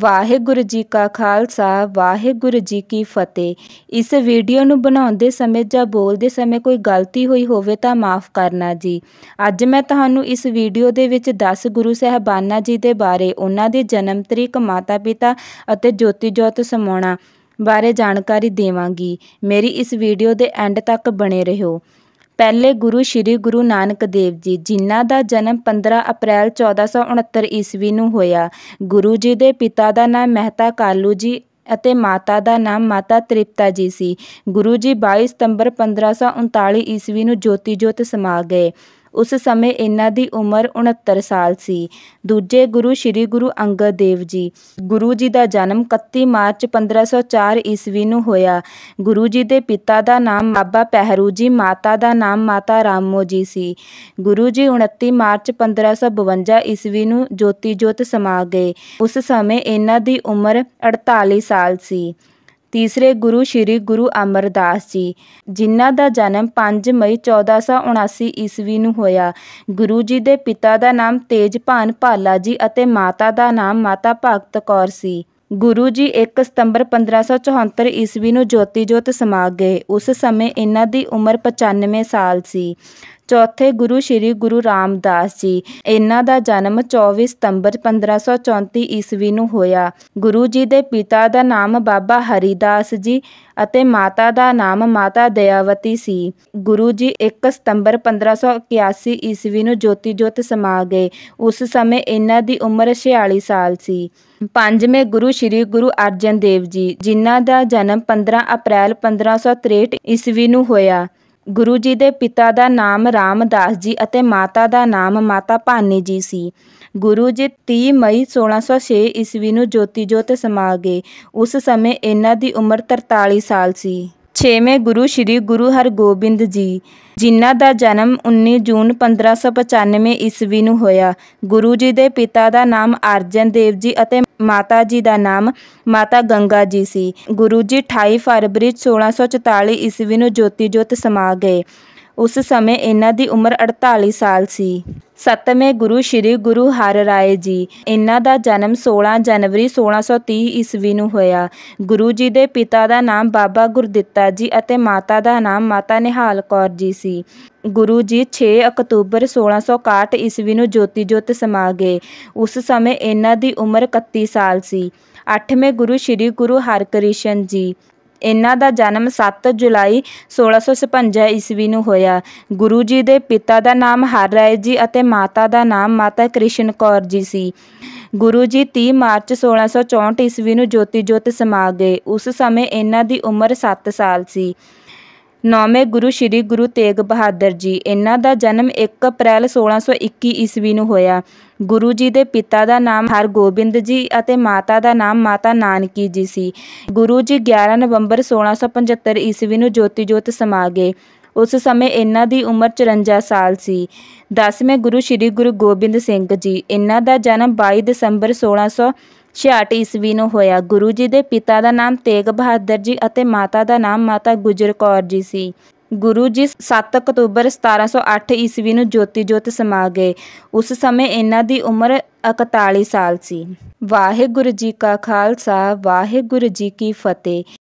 ਵਾਹਿਗੁਰੂ ਜੀ ਕਾ ਖਾਲਸਾ ਵਾਹਿਗੁਰੂ ਜੀ ਕੀ ਫਤਿਹ ਇਸ ਵੀਡੀਓ ਨੂੰ ਬਣਾਉਂਦੇ ਸਮੇਂ ਜਾਂ ਬੋਲਦੇ ਸਮੇਂ ਕੋਈ ਗਲਤੀ ਹੋਈ ਹੋਵੇ ਤਾਂ ਮਾਫ ਕਰਨਾ ਜੀ ਅੱਜ ਮੈਂ ਤੁਹਾਨੂੰ ਇਸ ਵੀਡੀਓ ਦੇ ਵਿੱਚ 10 ਗੁਰੂ ਸਹਿਬਾਨਾ ਜੀ ਦੇ ਬਾਰੇ ਉਹਨਾਂ ਦੀ ਜਨਮ ਤਰੀਕ ਮਾਤਾ ਪਿਤਾ ਅਤੇ ਜੋਤੀ ਜੋਤ ਸਮਾਉਣਾ ਬਾਰੇ ਜਾਣਕਾਰੀ ਦੇਵਾਂਗੀ ਮੇਰੀ ਇਸ ਵੀਡੀਓ ਦੇ ਐਂਡ ਤੱਕ ਬਣੇ ਰਹੋ ਪਹਿਲੇ ਗੁਰੂ ਸ੍ਰੀ ਗੁਰੂ ਨਾਨਕ ਦੇਵ ਜੀ ਜਿਨ੍ਹਾਂ ਦਾ ਜਨਮ 15 ਅਪ੍ਰੈਲ 1469 ਈਸਵੀ ਨੂੰ ਹੋਇਆ ਗੁਰੂ ਜੀ ਦੇ ਪਿਤਾ ਦਾ ਨਾਮ ਮਹਿਤਾ ਕਾਲੂ ਜੀ ਅਤੇ ਮਾਤਾ ਦਾ ਨਾਮ ਮਾਤਾ ਤ੍ਰਿਪਤਾ ਜੀ ਸੀ ਗੁਰੂ ਜੀ 22 ਸਤੰਬਰ 1539 ਈਸਵੀ ਨੂੰ ਜੋਤੀ ਜੋਤ ਸਮਾ ਗਏ ਉਸ ਸਮੇਂ ਇਹਨਾਂ ਦੀ ਉਮਰ 69 ਸਾਲ ਸੀ ਦੂਜੇ ਗੁਰੂ ਸ੍ਰੀ ਗੁਰੂ ਅੰਗਦ ਦੇਵ ਜੀ ਗੁਰੂ ਜੀ ਦਾ ਜਨਮ 31 ਮਾਰਚ 1504 ਈਸਵੀ ਨੂੰ ਹੋਇਆ ਗੁਰੂ ਜੀ ਦੇ ਪਿਤਾ ਦਾ ਨਾਮ ਬਾਬਾ ਪਹਿਰੂ ਜੀ ਮਾਤਾ ਦਾ ਨਾਮ ਮਾਤਾ ਰਾਮੋ ਜੀ ਸੀ ਗੁਰੂ ਜੀ 29 ਮਾਰਚ 1552 ਈਸਵੀ ਨੂੰ ਜੋਤੀ ਜੋਤ ਸਮਾ ਗਏ ਉਸ ਸਮੇਂ ਇਹਨਾਂ ਦੀ ਉਮਰ 48 ਸਾਲ ਸੀ ਤੀਸਰੇ ਗੁਰੂ ਸ੍ਰੀ ਗੁਰੂ ਅਮਰਦਾਸ ਜੀ ਜਿਨ੍ਹਾਂ ਦਾ ਜਨਮ 5 ਮਈ 1479 ਈਸਵੀ ਨੂੰ ਹੋਇਆ ਗੁਰੂ ਜੀ ਦੇ ਪਿਤਾ ਦਾ ਨਾਮ ਤੇਜਪਾਨ ਭਾਲਾ ਜੀ ਅਤੇ ਮਾਤਾ ਦਾ ਨਾਮ ਮਾਤਾ ਭਗਤ ਕੌਰ ਸੀ ਗੁਰੂ ਜੀ 1 ਸਤੰਬਰ 1574 ਈਸਵੀ ਨੂੰ ਜੋਤੀ ਜੋਤ ਸਮਾ ਗਏ ਉਸ ਸਮੇਂ ਇਹਨਾਂ ਦੀ ਉਮਰ 95 ਸਾਲ ਸੀ ਚੌਥੇ ਗੁਰੂ ਸ੍ਰੀ ਗੁਰੂ ਰਾਮਦਾਸ ਜੀ ਇਹਨਾਂ ਦਾ ਜਨਮ 24 ਸਤੰਬਰ 1534 ਈਸਵੀ ਨੂੰ ਹੋਇਆ ਗੁਰੂ ਜੀ ਦੇ ਪਿਤਾ ਦਾ ਨਾਮ ਬਾਬਾ ਹਰੀਦਾਸ ਜੀ ਅਤੇ ਮਾਤਾ ਦਾ ਨਾਮ ਮਾਤਾ ਦਇਆਵਤੀ ਸੀ ਗੁਰੂ ਜੀ 1 ਸਤੰਬਰ 1581 ਈਸਵੀ ਨੂੰ ਜੋਤੀ ਜੋਤ ਸਮਾ ਗਏ ਉਸ ਸਮੇਂ ਇਹਨਾਂ ਦੀ ਉਮਰ 46 ਸਾਲ ਸੀ ਪੰਜਵੇਂ ਗੁਰੂ ਸ੍ਰੀ ਗੁਰੂ ਅਰਜਨ ਦੇਵ ਜੀ ਜਿਨ੍ਹਾਂ ਦਾ ਜਨਮ 15 ਅਪ੍ਰੈਲ 1563 ਈਸਵੀ ਨੂੰ ਹੋਇਆ ਗੁਰੂ ਜੀ ਦੇ ਪਿਤਾ ਦਾ ਨਾਮ ਰਾਮਦਾਸ ਜੀ ਅਤੇ ਮਾਤਾ ਦਾ ਨਾਮ ਮਾਤਾ ਭਾਨੀ ਜੀ ਸੀ ਗੁਰੂ ਜੀ 30 ਮਈ 1606 ਈਸਵੀ ਨੂੰ ਜੋਤੀ ਜੋਤ ਸਮਾ ਗਏ ਉਸ ਸਮੇਂ ਇਹਨਾਂ ਦੀ ਉਮਰ 43 ਸਾਲ ਸੀ 6ਵੇਂ ਗੁਰੂ ਸ੍ਰੀ ਗੁਰੂ ਹਰਗੋਬਿੰਦ ਜੀ ਜਿਨ੍ਹਾਂ ਦਾ ਜਨਮ 19 ਜੂਨ 1595 ਈਸਵੀ ਨੂੰ ਹੋਇਆ ਗੁਰੂ ਜੀ ਦੇ ਪਿਤਾ ਦਾ ਨਾਮ ਅਰਜਨ ਦੇਵ ਜੀ ਅਤੇ ਮਾਤਾ ਜੀ ਦਾ ਨਾਮ ਮਾਤਾ ਗੰਗਾ ਜੀ ਸੀ ਗੁਰੂ ਜੀ 28 ਫਰਵਰੀ 1644 ਈਸਵੀ ਨੂੰ ਜੋਤੀ ਜੋਤ ਸਮਾ ਗਏ ਉਸ ਸਮੇਂ ਇਹਨਾਂ ਦੀ ਉਮਰ 48 ਸਾਲ ਸੀ ਸਤਵੇਂ ਗੁਰੂ ਸ੍ਰੀ ਗੁਰੂ ਹਰ ਰਾਏ ਜੀ ਇਹਨਾਂ ਦਾ ਜਨਮ 16 ਜਨਵਰੀ 1630 ਈਸਵੀ ਨੂੰ ਹੋਇਆ ਗੁਰੂ ਜੀ ਦੇ ਪਿਤਾ ਦਾ ਨਾਮ ਬਾਬਾ ਗੁਰਦਿੱਤਾ ਜੀ ਅਤੇ ਮਾਤਾ ਦਾ ਨਾਮ ਮਾਤਾ ਨਿਹਾਲ ਕੌਰ ਜੀ ਸੀ ਗੁਰੂ ਜੀ 6 ਅਕਤੂਬਰ 1661 ਈਸਵੀ ਨੂੰ ਜੋਤੀ ਜੋਤ ਸਮਾ ਗਏ ਉਸ ਸਮੇਂ ਇਹਨਾਂ ਦੀ ਉਮਰ 31 ਸਾਲ ਸੀ 8ਵੇਂ ਗੁਰੂ ਸ੍ਰੀ ਗੁਰੂ ਹਰਕ੍ਰਿਸ਼ਨ ਜੀ ਇਹਨਾਂ ਦਾ ਜਨਮ 7 ਜੁਲਾਈ 1656 ਈਸਵੀ ਨੂੰ ਹੋਇਆ ਗੁਰੂ ਜੀ ਦੇ ਪਿਤਾ ਦਾ ਨਾਮ ਹਰ ਰਾਏ ਜੀ ਅਤੇ ਮਾਤਾ ਦਾ ਨਾਮ ਮਾਤਾ ਕ੍ਰਿਸ਼ਨ ਕੌਰ ਜੀ ਸੀ ਗੁਰੂ ਜੀ 30 ਮਾਰਚ 1664 ਈਸਵੀ ਨੂੰ ਜੋਤੀ ਜੋਤ ਸਮਾ ਗਏ ਉਸ ਸਮੇਂ ਇਹਨਾਂ ਦੀ ਉਮਰ 7 ਸਾਲ ਸੀ ਨੌਵੇਂ ਗੁਰੂ ਸ੍ਰੀ ਗੁਰੂ ਤੇਗ ਬਹਾਦਰ ਜੀ ਇਹਨਾਂ ਦਾ ਜਨਮ 1 ਅਪ੍ਰੈਲ 1621 ਈਸਵੀ ਨੂੰ ਹੋਇਆ ਗੁਰੂ ਜੀ ਦੇ ਪਿਤਾ ਦਾ ਨਾਮ ਹਰਗੋਬਿੰਦ ਜੀ ਅਤੇ ਮਾਤਾ ਦਾ ਨਾਮ ਮਾਤਾ ਨਾਨਕੀ ਜੀ ਸੀ ਗੁਰੂ ਜੀ 11 ਨਵੰਬਰ 1675 ਈਸਵੀ ਨੂੰ ਜੋਤੀ ਜੋਤ ਸਮਾ ਗਏ ਉਸ ਸਮੇਂ ਇਹਨਾਂ ਦੀ ਉਮਰ 54 ਸਾਲ ਸੀ 10ਵੇਂ ਗੁਰੂ ਸ੍ਰੀ ਗੁਰੂ ਗੋਬਿੰਦ ਸਿੰਘ ਜੀ ਇਹਨਾਂ ਦਾ ਜਨਮ 22 ਦਸੰਬਰ 1600 66 ਈਸਵੀ ਨੂੰ ਹੋਇਆ ਗੁਰੂ ਜੀ ਦੇ ਪਿਤਾ ਦਾ ਨਾਮ ਤੇਗ ਬਹਾਦਰ ਜੀ ਅਤੇ ਮਾਤਾ ਦਾ ਨਾਮ ਮਾਤਾ ਗੁਜਰ ਕੌਰ ਜੀ ਸੀ ਗੁਰੂ ਜੀ 7 ਅਕਤੂਬਰ 1708 ਈਸਵੀ ਨੂੰ ਜੋਤੀ ਜੋਤ ਸਮਾ ਗਏ ਉਸ ਸਮੇਂ ਇਹਨਾਂ ਦੀ ਉਮਰ 41 ਸਾਲ ਸੀ ਵਾਹਿਗੁਰੂ ਜੀ ਕਾ ਖਾਲਸਾ ਵਾਹਿਗੁਰੂ ਜੀ ਕੀ ਫਤਿਹ